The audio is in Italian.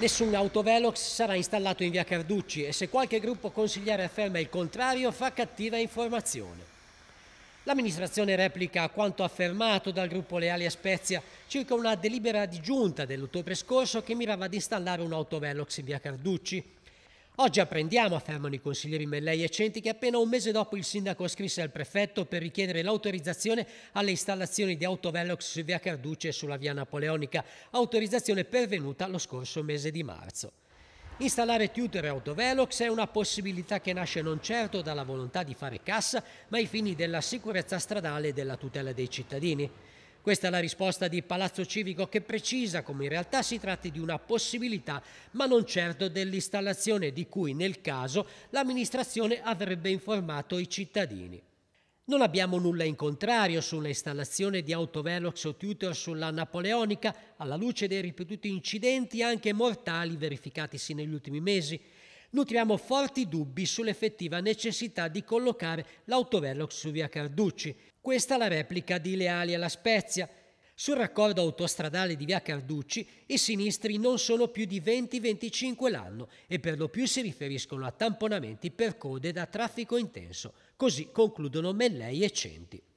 Nessun autovelox sarà installato in via Carducci e se qualche gruppo consigliere afferma il contrario fa cattiva informazione. L'amministrazione replica quanto affermato dal gruppo Leali a Spezia circa una delibera di giunta dell'ottobre scorso che mirava ad installare un autovelox in via Carducci. Oggi apprendiamo, affermano i consiglieri Mellei e Centi, che appena un mese dopo il sindaco scrisse al prefetto per richiedere l'autorizzazione alle installazioni di autovelox su via Carduce e sulla via Napoleonica, autorizzazione pervenuta lo scorso mese di marzo. Installare tutor e autovelox è una possibilità che nasce non certo dalla volontà di fare cassa, ma ai fini della sicurezza stradale e della tutela dei cittadini. Questa è la risposta di Palazzo Civico che precisa come in realtà si tratti di una possibilità, ma non certo dell'installazione di cui nel caso l'amministrazione avrebbe informato i cittadini. Non abbiamo nulla in contrario sull'installazione di autovelox o tutor sulla Napoleonica alla luce dei ripetuti incidenti anche mortali verificatisi negli ultimi mesi nutriamo forti dubbi sull'effettiva necessità di collocare l'autovelox su via Carducci. Questa è la replica di Leali alla Spezia. Sul raccordo autostradale di via Carducci i sinistri non sono più di 20-25 l'anno e per lo più si riferiscono a tamponamenti per code da traffico intenso. Così concludono Mellei e Centi.